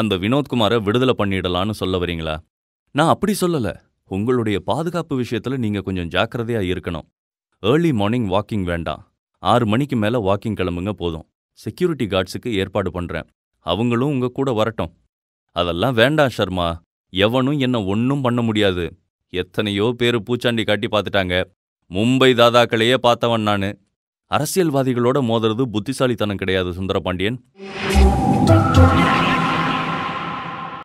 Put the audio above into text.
அந்த வினோத்குமாரை விடுதலை பண்ணிடலான்னு சொல்ல வரீங்களா நான் அப்படி சொல்லலை உங்களுடைய பாதுகாப்பு விஷயத்தில் நீங்கள் கொஞ்சம் ஜாக்கிரதையாக இருக்கணும் ஏர்லி மார்னிங் வாக்கிங் வேண்டாம் ஆறு மணிக்கு மேலே வாக்கிங் கிளம்புங்க போதும் செக்யூரிட்டி கார்ட்ஸுக்கு ஏற்பாடு பண்ணுறேன் அவங்களும் உங்கள் கூட வரட்டும் அதெல்லாம் வேண்டாம் ஷர்மா எவனும் என்ன ஒன்றும் பண்ண முடியாது எத்தனையோ பேர் பூச்சாண்டி காட்டி பார்த்துட்டாங்க மும்பை தாதாக்களையே பார்த்தவன் நான் அரசியல்வாதிகளோட மோதுறது புத்திசாலித்தனம் கிடையாது சுந்தரபாண்டியன்